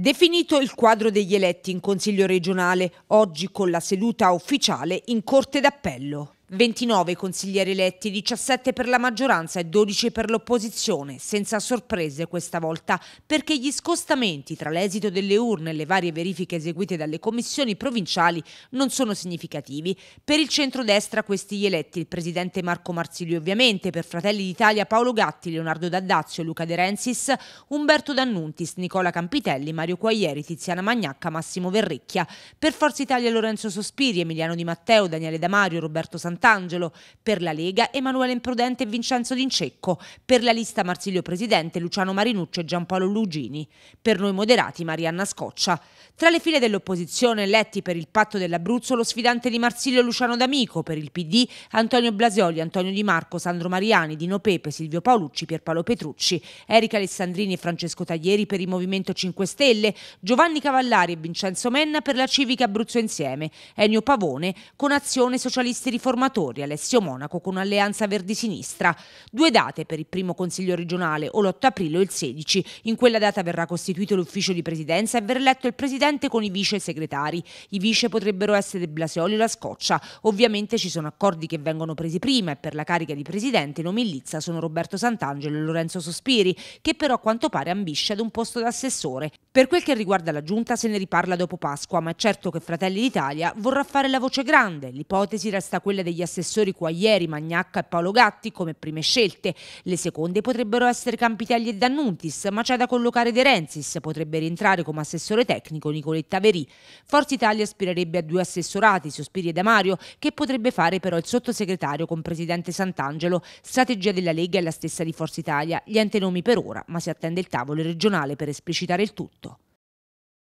Definito il quadro degli eletti in Consiglio regionale, oggi con la seduta ufficiale in Corte d'Appello. 29 consiglieri eletti, 17 per la maggioranza e 12 per l'opposizione, senza sorprese questa volta, perché gli scostamenti tra l'esito delle urne e le varie verifiche eseguite dalle commissioni provinciali non sono significativi. Per il centrodestra questi gli eletti il presidente Marco Marzilli ovviamente, per Fratelli d'Italia Paolo Gatti, Leonardo Daddazio, Luca De Rensis, Umberto D'Annuntis, Nicola Campitelli, Mario Quaglieri, Tiziana Magnacca, Massimo Verrecchia, per Forza Italia Lorenzo Sospiri, Emiliano Di Matteo, Daniele Damario, Roberto Sant'Antonio, Sant'Angelo, per la Lega Emanuele Imprudente e Vincenzo D'Incecco, per la lista Marsilio Presidente Luciano Marinuccio e Giampaolo Lugini, per noi moderati Marianna Scoccia. Tra le file dell'opposizione eletti per il patto dell'Abruzzo lo sfidante di Marsilio Luciano D'Amico, per il PD Antonio Blasioli, Antonio Di Marco, Sandro Mariani, Dino Pepe, Silvio Paolucci, Pierpaolo Petrucci, Erika Alessandrini e Francesco Taglieri per il Movimento 5 Stelle, Giovanni Cavallari e Vincenzo Menna per la Civica Abruzzo Insieme, Ennio Pavone con Azione Socialisti Riformatori conservatori Alessio Monaco con Alleanza Verdi-Sinistra. Due date per il primo Consiglio regionale, o l'8 aprile o il 16. In quella data verrà costituito l'ufficio di presidenza e verrà eletto il presidente con i vice segretari. I vice potrebbero essere Blasioli o la Scoccia. Ovviamente ci sono accordi che vengono presi prima e per la carica di presidente nomi sono Roberto Sant'Angelo e Lorenzo Sospiri, che però a quanto pare ambisce ad un posto d'assessore. Per quel che riguarda la giunta se ne riparla dopo Pasqua, ma è certo che Fratelli d'Italia vorrà fare la voce grande. L'ipotesi resta quella degli gli assessori Quaglieri, Magnacca e Paolo Gatti come prime scelte. Le seconde potrebbero essere Campitelli e D'Annuntis, ma c'è da collocare De Renzis, potrebbe rientrare come assessore tecnico Nicoletta Verì. Forza Italia aspirerebbe a due assessorati, Sospiri e Damario, che potrebbe fare però il sottosegretario con Presidente Sant'Angelo. Strategia della Lega è la stessa di Forza Italia, gli ente nomi per ora, ma si attende il tavolo regionale per esplicitare il tutto.